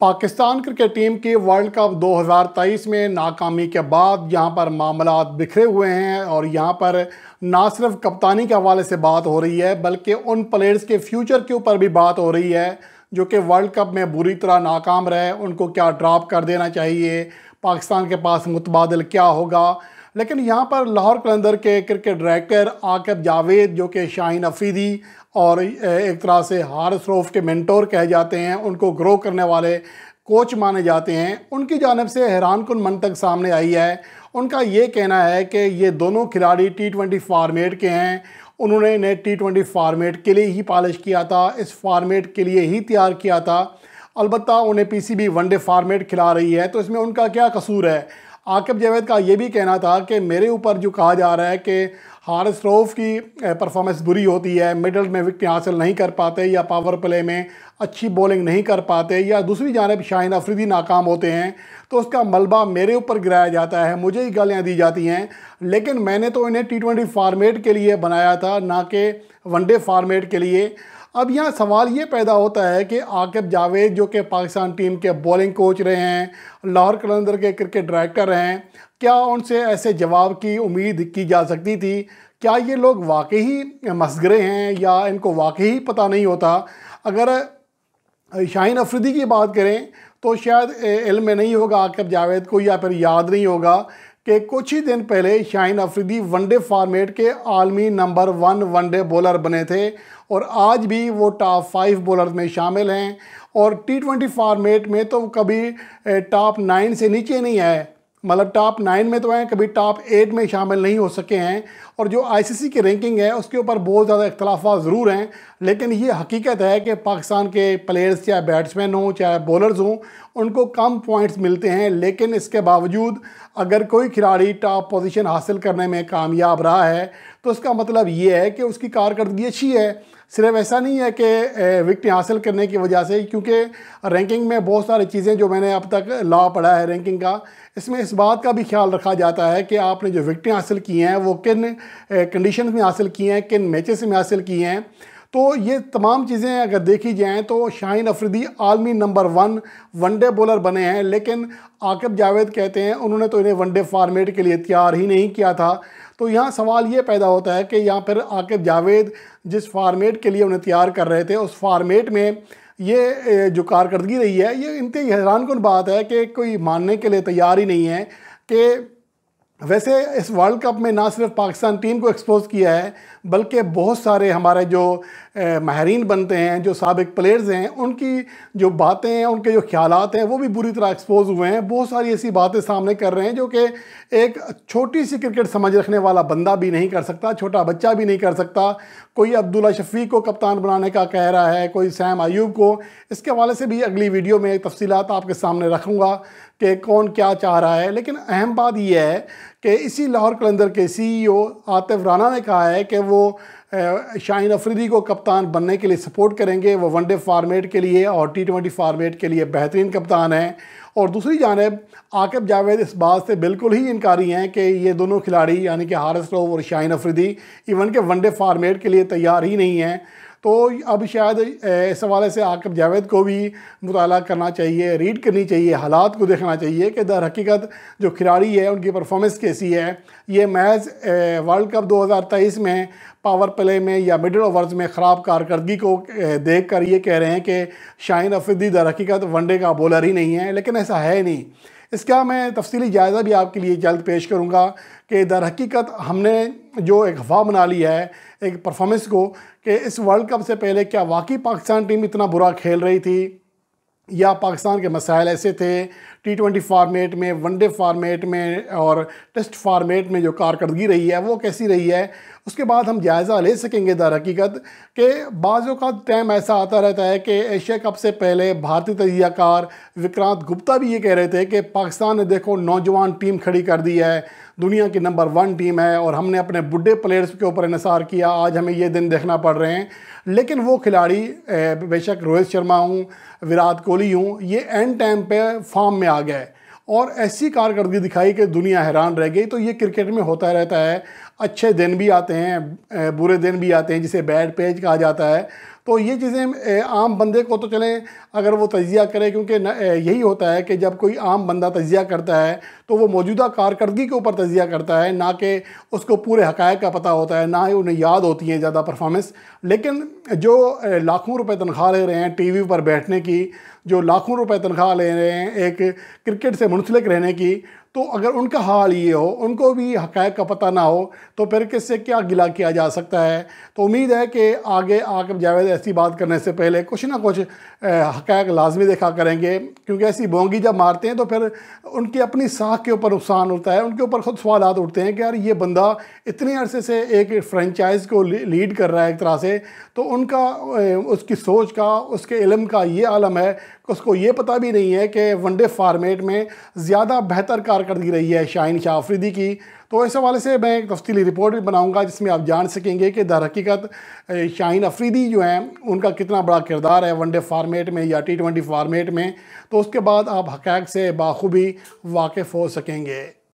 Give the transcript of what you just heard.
Pakistan cricket team की world cup 2023 में नाकामी के बाद यहाँ पर मामला बिखरे हुए हैं और यहाँ पर ना सिर्फ कप्तानी के हवाले से बात हो रही है बल्कि उन प्लेयर्स के फ्यूचर के ऊपर भी बात हो रही है जो कि वर्ल्ड कप में बुरी तरह नाकाम रहे उनको क्या ड्रॉप कर देना चाहिए पाकिस्तान के पास मुतबादल क्या होगा लेकिन यहाँ पर लाहौर कलंदर के क्रिकेट डायरेक्टर आकब जावेद जो कि शाहीन अफीदी और एक तरह से हारस रोफ के मेंटोर कहे जाते हैं उनको ग्रो करने वाले कोच माने जाते हैं उनकी जानब से हैरान कन मंतक सामने आई है उनका ये कहना है कि ये दोनों खिलाड़ी टी ट्वेंटी फार्मेट के हैं उन्होंने इन्हें टी ट्वेंटी फार्मेट के लिए ही पालिश किया था इस फार्मेट के लिए ही तैयार किया था अलबत्त उन्हें P C B one day format खिला रही है तो इसमें उनका क्या कसूर है आकिब जावेद का ये भी कहना था कि मेरे ऊपर जो कहा जा रहा है कि हारिस रोफ़ की परफॉर्मेंस बुरी होती है मिडल में विकटें हासिल नहीं कर पाते या पावर प्ले में अच्छी बॉलिंग नहीं कर पाते या दूसरी जानब शाहिन अफरीदी नाकाम होते हैं तो उसका मलबा मेरे ऊपर गिराया जाता है मुझे ही गालियाँ दी जाती हैं लेकिन मैंने तो इन्हें टी ट्वेंटी फार्मेट के लिए बनाया था ना कि वनडे फार्मेट के लिए अब यहाँ सवाल ये पैदा होता है कि आकिब जावेद जो कि पाकिस्तान टीम के बॉलिंग कोच रहे हैं लाहौर कलंदर के क्रिकेट डायरेक्टर हैं क्या उनसे ऐसे जवाब की उम्मीद की जा सकती थी क्या ये लोग वाकई मसगरे हैं या इनको वाकई पता नहीं होता अगर शाहीन अफरीदी की बात करें तो शायद इल्म में नहीं होगा आकिब जावेद को या फिर याद नहीं होगा कि कुछ ही दिन पहले शाहन अफरीदी वनडे फार्मेट के आलमी नंबर वन वनडे बॉलर बने थे और आज भी वो टॉप फाइव बॉलर में शामिल हैं और टी ट्वेंटी फार्मेट में तो कभी टॉप नाइन से नीचे नहीं आए मतलब टॉप नाइन में तो हैं कभी टॉप एट में शामिल नहीं हो सके हैं और जो आईसीसी की रैंकिंग है उसके ऊपर बहुत ज़्यादा इख्तलाफा ज़रूर हैं लेकिन ये हकीकत है कि पाकिस्तान के प्लेयर्स चाहे बैट्समैन हों चाहे बॉलर्स हों उनको कम पॉइंट्स मिलते हैं लेकिन इसके बावजूद अगर कोई खिलाड़ी टॉप पोजीशन हासिल करने में कामयाब रहा है तो इसका मतलब ये है कि उसकी कारकर्दगी अच्छी है सिर्फ ऐसा नहीं है कि विकटें हासिल करने की वजह से क्योंकि रैंकिंग में बहुत सारी चीज़ें जो मैंने अब तक लॉ पढ़ा है रैंकिंग का इसमें इस बात का भी ख्याल रखा जाता है कि आपने जो विकटें हासिल की हैं वो किन कंडीशन में हासिल किए हैं किन मैचेस में हासिल किए हैं तो ये तमाम चीज़ें अगर देखी जाएँ तो शाहीन अफरीदी आलमी नंबर वन वनडे बॉलर बने हैं लेकिन आकब जावेद कहते हैं उन्होंने तो इन्हें वनडे फार्मेट के लिए तैयार ही नहीं किया था तो यहाँ सवाल ये पैदा होता है कि यहाँ पर आकब जावेद जिस फार्मेट के लिए उन्हें तैयार कर रहे थे उस फार्मेट में ये जो कारकर्दगी रही है ये इंतई हैरान कन बात है कि कोई मानने के लिए तैयार ही नहीं है कि वैसे इस वर्ल्ड कप में ना सिर्फ पाकिस्तान टीम को एक्सपोज किया है बल्कि बहुत सारे हमारे जो माहरीन बनते हैं जो सबक प्लेयर्स हैं उनकी जो बातें हैं उनके जो ख्याल हैं वो भी बुरी तरह एक्सपोज हुए हैं बहुत सारी ऐसी बातें सामने कर रहे हैं जो कि एक छोटी सी क्रिकेट समझ रखने वाला बंदा भी नहीं कर सकता छोटा बच्चा भी नहीं कर सकता कोई अब्दुल्ला शफीक को कप्तान बनाने का कह रहा है कोई सैम आयूब को इसके हवाले से भी अगली वीडियो में तफसीत आपके सामने रखूँगा कि कौन क्या चाह रहा है लेकिन अहम बात यह है कि इसी लाहौर कलंदर के सीईओ e आतिफ राना ने कहा है कि वो शाहीन अफरीदी को कप्तान बनने के लिए सपोर्ट करेंगे वो वनडे फार्मेट के लिए और टी ट्वेंटी फार्मेट के लिए बेहतरीन कप्तान हैं और दूसरी जानब आकब जावेद इस बात से बिल्कुल ही इनकारी हैं कि ये दोनों खिलाड़ी यानी कि हारस रोव और शाहीन अफरीदी इवन के वनडे फार्मेट के लिए तैयार ही नहीं हैं तो अब शायद इस हवाले से आकब जावेद को भी मुताल करना चाहिए रीड करनी चाहिए हालात को देखना चाहिए कि दर हकीकत जो खिलाड़ी है उनकी परफॉर्मेंस कैसी है ये मैच वर्ल्ड कप 2023 में पावर प्ले में या मिडल ओवर्स में ख़राब कारकर्दगी को देख कर ये कह रहे हैं कि शाहिन अफ्रदी दर हकीकत वनडे का बॉलर ही नहीं है लेकिन ऐसा है नहीं इसका मैं तफसली जायज़ा भी आपके लिए जल्द पेश करूँगा कि दर हकीकत हमने जो एक हवा बना ली है एक परफॉर्मेंस को कि इस वर्ल्ड कप से पहले क्या वाकई पाकिस्तान टीम इतना बुरा खेल रही थी या पाकिस्तान के मसाइल ऐसे थे टी ट्वेंटी फार्मेट में वनडे फार्मेट में और टेस्ट फार्मेट में जो कारकर्दगी रही है वो कैसी रही है उसके बाद हम जायज़ा ले सकेंगे दर हकीकत के बाज़ का टाइम ऐसा आता रहता है कि एशिया कप से पहले भारतीय तजियाकार विक्रांत गुप्ता भी ये कह रहे थे कि पाकिस्तान ने देखो नौजवान टीम खड़ी कर दी है दुनिया की नंबर वन टीम है और हमने अपने बुढ़े प्लेयर्स के ऊपर इसार किया आज हमें ये दिन देखना पड़ रहे हैं लेकिन वो खिलाड़ी बेशक रोहित शर्मा हूँ विराट कोहली हूँ ये एंड टाइम पर फॉर्म में आ गए और ऐसी कारकर्दगी दिखाई कि दुनिया हैरान रह गई तो ये क्रिकेट में होता रहता है अच्छे दिन भी आते हैं बुरे दिन भी आते हैं जिसे बैड पेज कहा जाता है तो ये चीज़ें आम बंदे को तो चलें अगर वो तजिया करे क्योंकि यही होता है कि जब कोई आम बंदा तजिया करता है तो वो मौजूदा कारकर्दगी के ऊपर तजिया करता है ना कि उसको पूरे हकायक का पता होता है ना ही उन्हें याद होती है ज़्यादा परफॉर्मेंस लेकिन जो लाखों रुपए तनख्वाह ले रहे हैं टीवी पर बैठने की जो लाखों रुपए तनख्वाह ले रहे हैं एक क्रिकेट से मुंसलिक रहने की तो अगर उनका हाल ये हो उनको भी हक़ का पता ना हो तो फिर किससे क्या गिला किया जा सकता है तो उम्मीद है कि आगे आकब जावेद ऐसी बात करने से पहले कुछ ना कुछ हक़ लाजमी देखा करेंगे क्योंकि ऐसी बोंगी जब मारते हैं तो फिर उनकी अपनी साख के ऊपर नुकसान होता है उनके ऊपर ख़ुद सवाल उठते हैं कि यार ये बंदा इतने अरसे से एक फ्रेंचाइज को लीड कर रहा है एक तरह से तो उनका उसकी सोच का उसके इलम का ये आलम है उसको ये पता भी नहीं है कि वनडे फार्मेट में ज़्यादा बेहतर कार कारकर्दगी रही है शाहिन शाह आफरीदी की तो इस हवाले से मैं एक तफ्ली रिपोर्ट भी बनाऊँगा जिसमें आप जान सकेंगे कि दर हकीकत शाहिन अफरीदी जो हैं उनका कितना बड़ा किरदार है वनडे फार्मेट में या टी ट्वेंटी फार्मेट में तो उसके बाद आप हकैक से बाखूबी वाकिफ़ हो सकेंगे